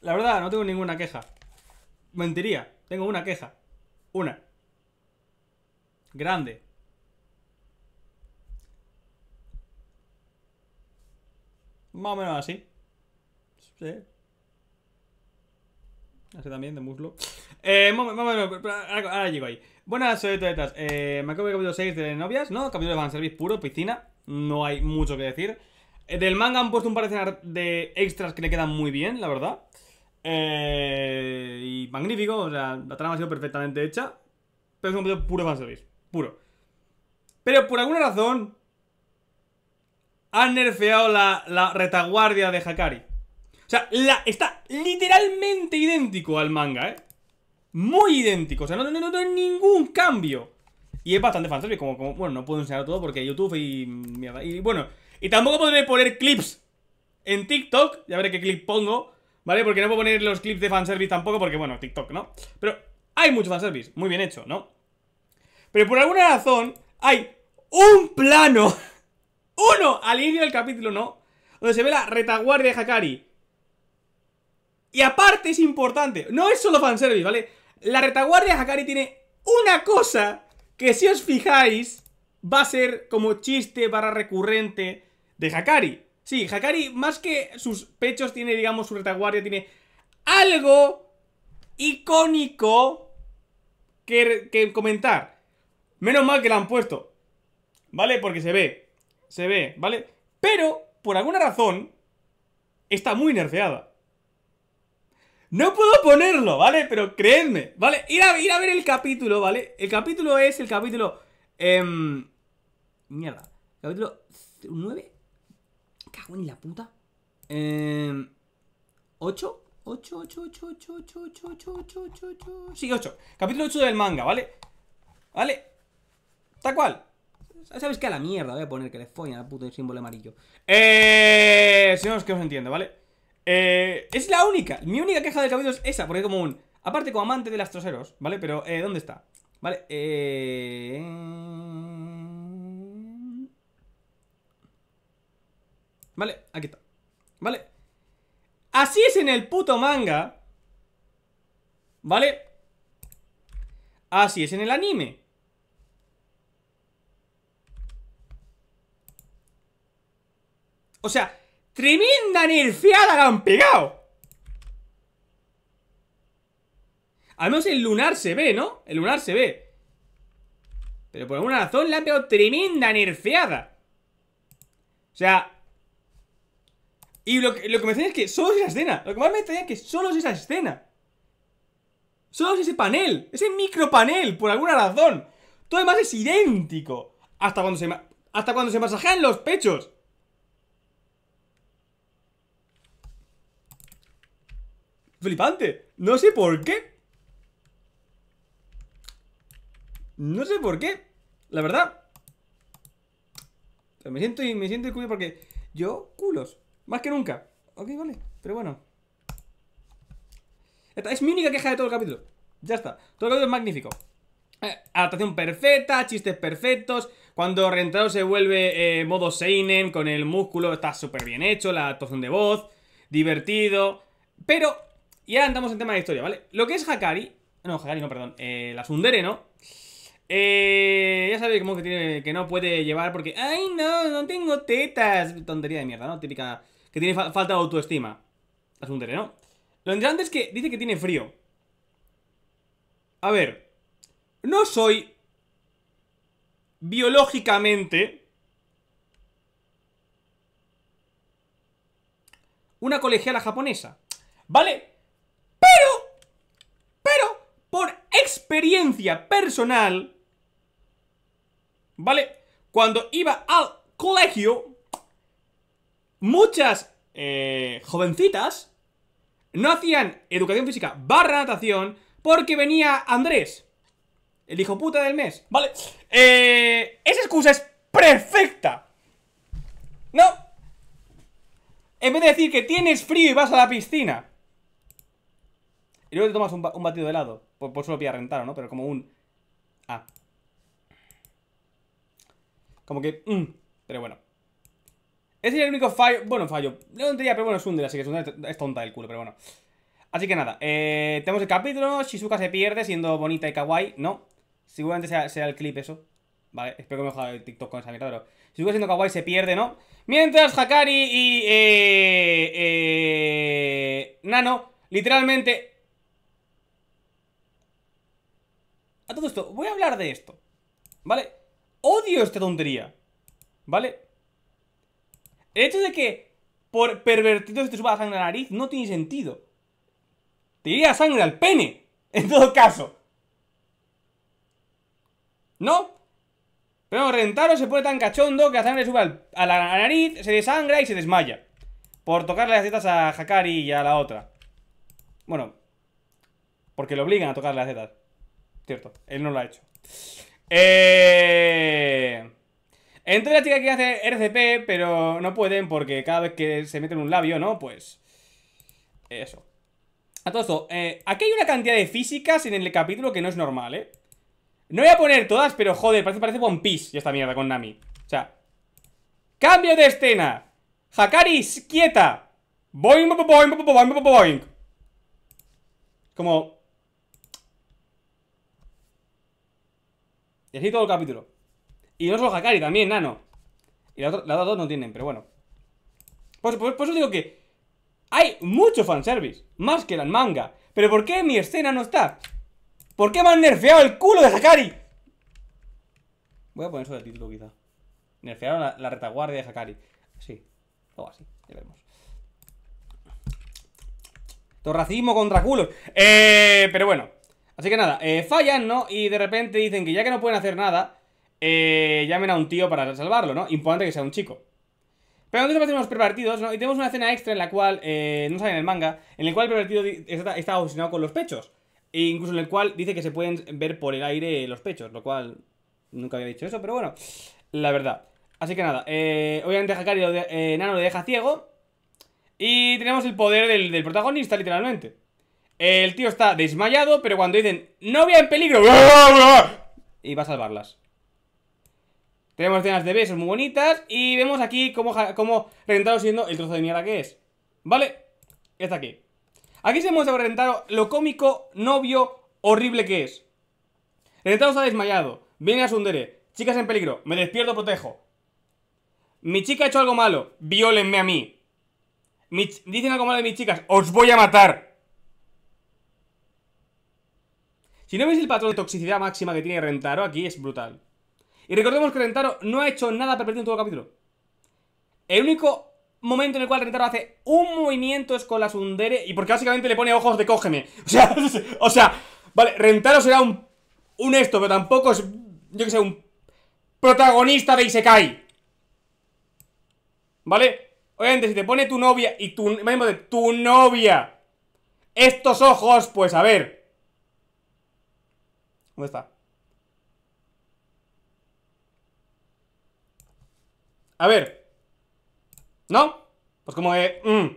La verdad, no tengo ninguna queja. Mentiría. Tengo una queja. Una. Grande. Más o menos así. Sí. Así también, de muslo. Eh, más o menos, ahora, llego ahí. Buenas, soy Toletas. Eh, me acabo de capítulo 6 de novias, ¿no? Capítulo de fanservice puro, piscina. No hay mucho que decir. Eh, del manga han puesto un par de extras que le quedan muy bien, la verdad. Eh, y magnífico, o sea, la trama ha sido perfectamente hecha. Pero es un video puro fanservice, puro. Pero por alguna razón, han nerfeado la, retaguardia de Hakari. O sea, la, está literalmente idéntico al manga, ¿eh? Muy idéntico, o sea, no tengo ningún cambio. Y es bastante fanservice, como, como, bueno, no puedo enseñar todo porque YouTube y mierda. Y bueno, y tampoco podré poner clips en TikTok, ya veré qué clip pongo. ¿Vale? Porque no puedo poner los clips de fanservice tampoco Porque, bueno, TikTok, ¿no? Pero hay mucho fanservice, muy bien hecho, ¿no? Pero por alguna razón hay un plano Uno al inicio del capítulo, ¿no? Donde se ve la retaguardia de Hakari Y aparte es importante No es solo fanservice, ¿vale? La retaguardia de Hakari tiene una cosa Que si os fijáis Va a ser como chiste para recurrente de Hakari Sí, Hakari, más que sus pechos, tiene, digamos, su retaguardia, tiene algo icónico que, comentar. Menos mal que la han puesto, ¿vale? Porque se ve, se ve, ¿vale? Pero, por alguna razón, está muy nerfeada. No puedo ponerlo, ¿vale? Pero creedme, ¿vale? Ir a, ir a ver el capítulo, ¿vale? El capítulo es el capítulo... Em, mierda. Capítulo 9 cago la puta. Eh, ¿8? 8, 8, 8, 8, 8, 8, 8, 8, Sí, 8. Capítulo 8 del manga, ¿vale? ¿Vale? Tal cual. ¿Sabes qué? A la mierda voy a poner que le la al puto símbolo amarillo. Eh. Si no es que os entiendo, ¿vale? Eh. Es la única. Mi única queja del capítulo es esa, porque es como un. Aparte, como amante de las troseros, ¿vale? Pero, eh, ¿dónde está? ¿Vale? Eh. Vale, aquí está. Vale. Así es en el puto manga. Vale. Así es en el anime. O sea, tremenda nerfeada la han pegado. Al menos el lunar se ve, ¿no? El lunar se ve. Pero por alguna razón le han pegado tremenda nerfeada. O sea, y lo que, me extraña es que solo es esa escena. Lo que más me extraña es que solo es esa escena. Solo es ese panel, ese micro panel, por alguna razón. Todo demás es idéntico. Hasta cuando se, hasta cuando se masajean los pechos. Flipante. No sé por qué. No sé por qué. La verdad. Me siento, y me siento culo porque yo culos más que nunca. Ok, vale. Pero bueno. Esta es mi única queja de todo el capítulo. Ya está. Todo el capítulo es magnífico. Eh, adaptación perfecta, chistes perfectos. Cuando reentrado se vuelve eh, modo Seinen con el músculo, está súper bien hecho. La actuación de voz, divertido. Pero, y ahora andamos en tema de historia, ¿vale? Lo que es Hakari, no, Hakari no, perdón, eh, la Sundere, ¿no? Eh, ya sabéis cómo que, tiene, que no puede llevar porque... ¡Ay, no! No tengo tetas. Tontería de mierda, ¿no? Típica... Que tiene falta de autoestima. La ¿no? Lo interesante es que dice que tiene frío. A ver. No soy... Biológicamente... Una colegiala japonesa. ¿Vale? Pero... Pero... Por experiencia personal ¿vale? Cuando iba al colegio, muchas eh, jovencitas no hacían educación física barra natación porque venía Andrés, el hijo puta del mes, ¿vale? Eh, esa excusa es perfecta. No. En vez de decir que tienes frío y vas a la piscina. Y luego te tomas un, batido de helado. Por, solo pillar rentado, ¿no? Pero como un... Ah. Como que... mmm, pero bueno. Ese es el único fallo... Bueno, fallo. No tendría, pero bueno, es un así que es tonta del culo, pero bueno. Así que nada, eh, tenemos el capítulo. Shizuka se pierde siendo bonita y kawaii. No, seguramente sea, sea el clip eso. Vale, espero que me joda el TikTok con esa mierda, pero... Shizuka siendo kawaii se pierde, ¿no? Mientras Hakari y... Eh, eh, Nano, literalmente... A todo esto, voy a hablar de esto. ¿Vale? Odio esta tontería ¿Vale? El hecho de que por pervertido se te suba la sangre a la nariz no tiene sentido. Te iría sangre al pene, en todo caso. ¿No? Pero Rentaro se pone tan cachondo que la sangre sube a la nariz, se desangra y se desmaya. Por tocarle las tetas a Hakari y a la otra. Bueno, porque le obligan a tocarle las tetas. Cierto, él no lo ha hecho. Eh... Entonces las que hace RCP, pero no pueden porque cada vez que se meten un labio, ¿no? Pues... Eso. A todo esto, eh, aquí hay una cantidad de físicas en el capítulo que no es normal, ¿eh? No voy a poner todas, pero joder, parece, parece One Piece esta mierda con Nami. O sea... ¡Cambio de escena! Hakaris, quieta. Boing, boing, boing, boing, boing, boing. Como... Y así todo el capítulo. Y no solo Hakari también, nano. Y las la dos no tienen, pero bueno. pues pues eso pues digo que hay mucho fanservice, más que manga. Pero ¿por qué mi escena no está? ¿Por qué me han nerfeado el culo de Hakari? Voy a poner eso de título quizá. Nerfearon la, retaguardia de Hakari. Sí, o así, ya veremos. Torracismo contra culos. Eh, pero bueno. Así que nada, eh, fallan, ¿no? Y de repente dicen que ya que no pueden hacer nada, eh, llamen a un tío para salvarlo, ¿no? Importante que sea un chico. Pero entonces los pervertidos, ¿no? Y tenemos una escena extra en la cual, eh, no saben el manga, en la cual el pervertido está, obsesionado con los pechos. E incluso en el cual dice que se pueden ver por el aire los pechos, lo cual nunca había dicho eso, pero bueno, la verdad. Así que nada, obviamente Hakari lo Nano le deja ciego. Y tenemos el poder del protagonista, literalmente. El tío está desmayado, pero cuando dicen ¡Novia en peligro! Y va a salvarlas. Tenemos escenas de besos muy bonitas y vemos aquí cómo, cómo Rentaro siendo el trozo de mierda que es. ¿Vale? Está aquí. Aquí se muestra Rentaro lo cómico, novio, horrible que es. Rentaro está desmayado. Viene a Sundere. Chicas en peligro. Me despierto, protejo. Mi chica ha hecho algo malo. Violenme a mí. dicen algo malo de mis chicas. Os voy a matar. Si no veis el patrón de toxicidad máxima que tiene Rentaro, aquí es brutal. Y recordemos que Rentaro no ha hecho nada para en todo el capítulo. El único momento en el cual Rentaro hace un movimiento es con la Sundere y porque básicamente le pone ojos de cógeme. O sea, o sea, vale, Rentaro será un, un esto, pero tampoco es, yo que sé, un protagonista de Isekai. ¿Vale? Obviamente, si te pone tu novia y tu... tu novia estos ojos, pues a ver... ¿Dónde está? A ver. ¿No? Pues como que... Mm.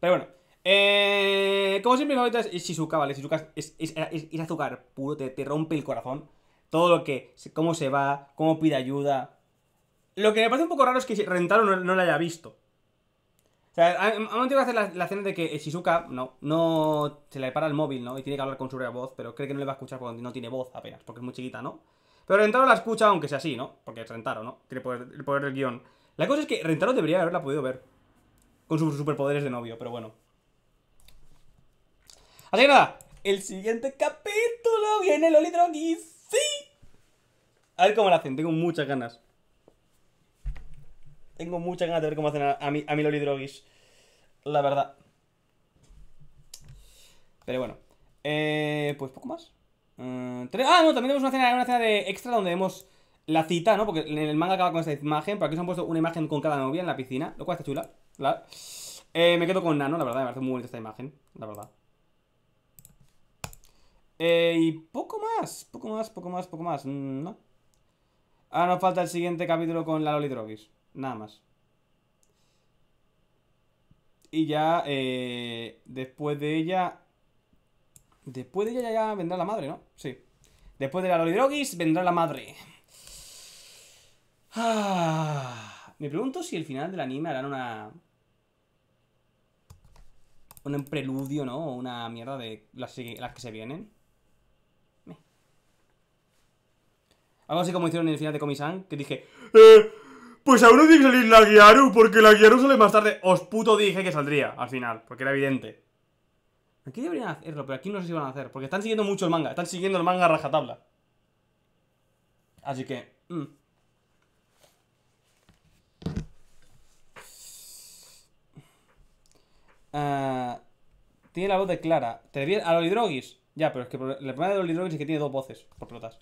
Pero bueno. Eh, como siempre, mi favorita es Shizuka, ¿vale? Shizuka es, es, azúcar puro, te, rompe el corazón. Todo lo que... Cómo se va, cómo pide ayuda. Lo que me parece un poco raro es que Rentaro no, no la haya visto. O sea, a han que hacer la, escena de que Shizuka, no, no se le para el móvil, ¿no? Y tiene que hablar con su voz, pero cree que no le va a escuchar porque no tiene voz apenas, porque es muy chiquita, ¿no? Pero Rentaro la escucha, aunque sea así, ¿no? Porque es Rentaro, ¿no? Tiene el poder del guión. La cosa es que Rentaro debería haberla podido ver. Con sus superpoderes de novio, pero bueno. Así que nada, el siguiente capítulo viene Loli ¡Sí! A ver cómo la hacen, tengo muchas ganas. Tengo muchas ganas de ver cómo hacen a, mi, a Loli La verdad. Pero bueno. Eh, pues poco más. Eh, ah, no, también tenemos una escena, de extra donde vemos la cita, ¿no? Porque en el manga acaba con esta imagen. Por aquí se han puesto una imagen con cada novia en la piscina. Lo cual está chula. Eh, me quedo con Nano, la verdad. Me parece muy bonita esta imagen. La verdad. y poco más. Poco más, poco más, poco más. Mm, no. Ahora nos falta el siguiente capítulo con la Loli Nada más. Y ya, eh, después de ella... Después de ella ya vendrá la madre, ¿no? Sí. Después de la Drogis vendrá la madre. Ah, me pregunto si el final del anime harán una... Un preludio, ¿no? O una mierda de las, las que se vienen. Algo así como hicieron en el final de Comisan, que dije... Eh, pues aún no tiene que salir la Guiaru, porque la Guiaru sale más tarde. Os puto dije que saldría al final, porque era evidente. Aquí deberían hacerlo, pero aquí no sé si van a hacer, porque están siguiendo mucho el manga. Están siguiendo el manga rajatabla. Así que... Mm. Eh, tiene la voz de Clara. ¿Te debía a los Ya, pero es que el problema de los es que tiene dos voces, por pelotas.